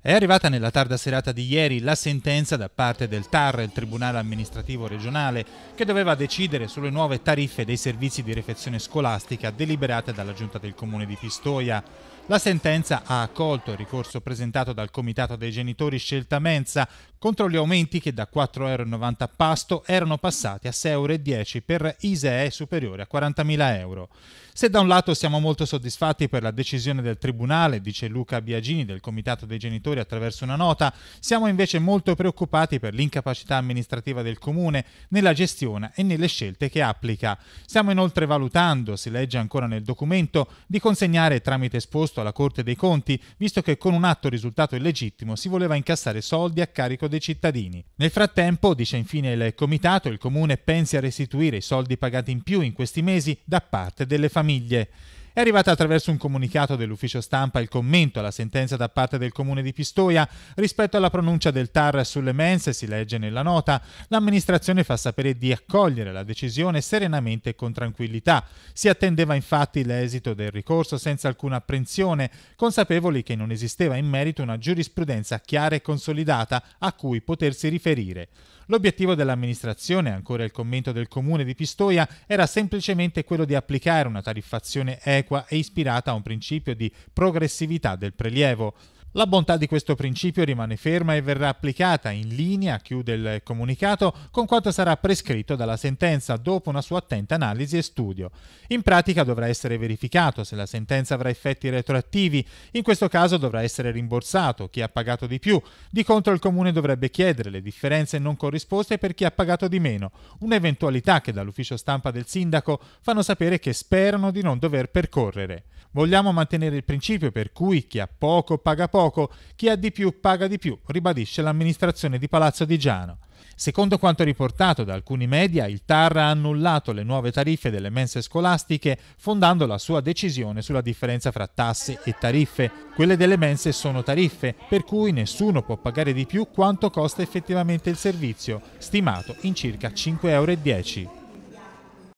È arrivata nella tarda serata di ieri la sentenza da parte del TAR, il Tribunale amministrativo regionale, che doveva decidere sulle nuove tariffe dei servizi di refezione scolastica deliberate dalla Giunta del Comune di Pistoia. La sentenza ha accolto il ricorso presentato dal Comitato dei Genitori Scelta Mensa contro gli aumenti che da 4,90 euro a pasto erano passati a 6,10 euro per ISEE superiore a 40.000 euro. Se da un lato siamo molto soddisfatti per la decisione del Tribunale, dice Luca Biagini del Comitato dei Genitori attraverso una nota, siamo invece molto preoccupati per l'incapacità amministrativa del Comune nella gestione e nelle scelte che applica. Stiamo inoltre valutando, si legge ancora nel documento, di consegnare tramite esposto proposto alla Corte dei Conti, visto che con un atto risultato illegittimo si voleva incassare soldi a carico dei cittadini. Nel frattempo, dice infine il Comitato, il Comune pensi a restituire i soldi pagati in più in questi mesi da parte delle famiglie. È arrivato attraverso un comunicato dell'ufficio stampa il commento alla sentenza da parte del comune di Pistoia rispetto alla pronuncia del TAR sulle mense, si legge nella nota, l'amministrazione fa sapere di accogliere la decisione serenamente e con tranquillità. Si attendeva infatti l'esito del ricorso senza alcuna apprensione, consapevoli che non esisteva in merito una giurisprudenza chiara e consolidata a cui potersi riferire. L'obiettivo dell'amministrazione, ancora il commento del comune di Pistoia, era semplicemente quello di applicare una tariffazione equa e ispirata a un principio di progressività del prelievo. La bontà di questo principio rimane ferma e verrà applicata in linea, chiude il comunicato, con quanto sarà prescritto dalla sentenza dopo una sua attenta analisi e studio. In pratica dovrà essere verificato se la sentenza avrà effetti retroattivi, in questo caso dovrà essere rimborsato chi ha pagato di più, di contro il comune dovrebbe chiedere le differenze non corrisposte per chi ha pagato di meno, un'eventualità che dall'ufficio stampa del sindaco fanno sapere che sperano di non dover percorrere. Vogliamo mantenere il principio per cui chi ha poco paga poco poco, chi ha di più paga di più, ribadisce l'amministrazione di Palazzo di Giano. Secondo quanto riportato da alcuni media, il TAR ha annullato le nuove tariffe delle mense scolastiche fondando la sua decisione sulla differenza fra tasse e tariffe. Quelle delle mense sono tariffe, per cui nessuno può pagare di più quanto costa effettivamente il servizio, stimato in circa 5,10 euro.